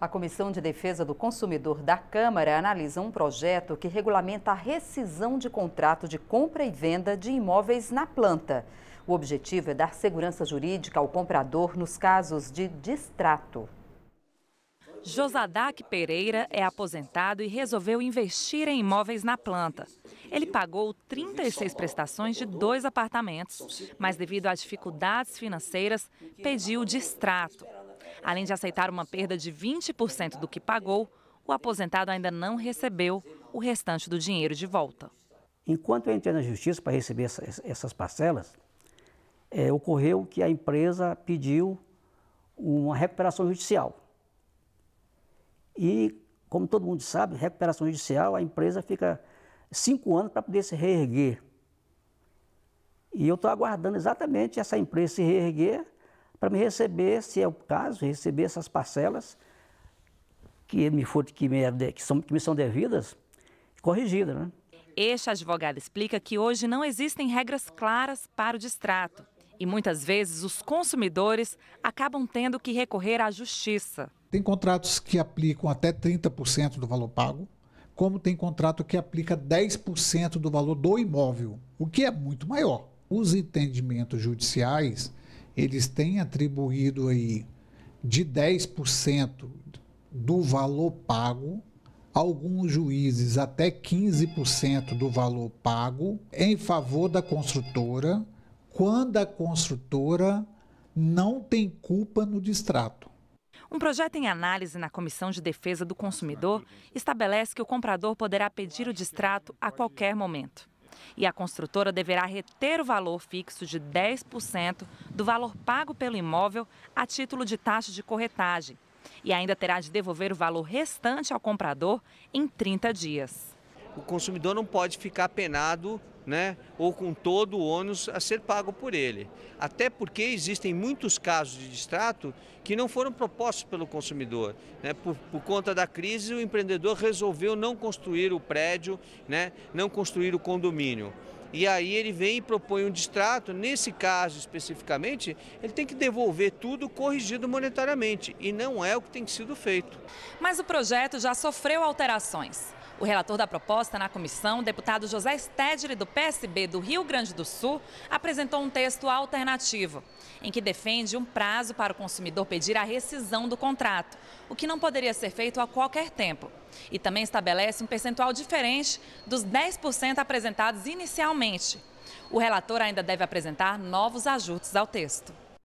A Comissão de Defesa do Consumidor da Câmara analisa um projeto que regulamenta a rescisão de contrato de compra e venda de imóveis na planta. O objetivo é dar segurança jurídica ao comprador nos casos de distrato. Josadac Pereira é aposentado e resolveu investir em imóveis na planta. Ele pagou 36 prestações de dois apartamentos, mas devido a dificuldades financeiras, pediu distrato. Além de aceitar uma perda de 20% do que pagou, o aposentado ainda não recebeu o restante do dinheiro de volta. Enquanto eu entrei na justiça para receber essas parcelas, é, ocorreu que a empresa pediu uma recuperação judicial. E, como todo mundo sabe, recuperação judicial, a empresa fica cinco anos para poder se reerguer. E eu estou aguardando exatamente essa empresa se reerguer para me receber, se é o caso, receber essas parcelas que me, for, que me, é que são, que me são devidas, corrigidas, Né? Este advogado explica que hoje não existem regras claras para o distrato e muitas vezes os consumidores acabam tendo que recorrer à justiça. Tem contratos que aplicam até 30% do valor pago, como tem contrato que aplica 10% do valor do imóvel, o que é muito maior. Os entendimentos judiciais eles têm atribuído aí de 10% do valor pago, alguns juízes até 15% do valor pago em favor da construtora, quando a construtora não tem culpa no distrato. Um projeto em análise na Comissão de Defesa do Consumidor estabelece que o comprador poderá pedir o distrato a qualquer momento e a construtora deverá reter o valor fixo de 10% do valor pago pelo imóvel a título de taxa de corretagem e ainda terá de devolver o valor restante ao comprador em 30 dias. O consumidor não pode ficar penado né, ou com todo o ônus a ser pago por ele. Até porque existem muitos casos de distrato que não foram propostos pelo consumidor. Né? Por, por conta da crise, o empreendedor resolveu não construir o prédio, né, não construir o condomínio. E aí ele vem e propõe um distrato. Nesse caso especificamente, ele tem que devolver tudo corrigido monetariamente. E não é o que tem sido feito. Mas o projeto já sofreu alterações. O relator da proposta na comissão, deputado José Stedley, do PSB do Rio Grande do Sul, apresentou um texto alternativo, em que defende um prazo para o consumidor pedir a rescisão do contrato, o que não poderia ser feito a qualquer tempo. E também estabelece um percentual diferente dos 10% apresentados inicialmente. O relator ainda deve apresentar novos ajustes ao texto.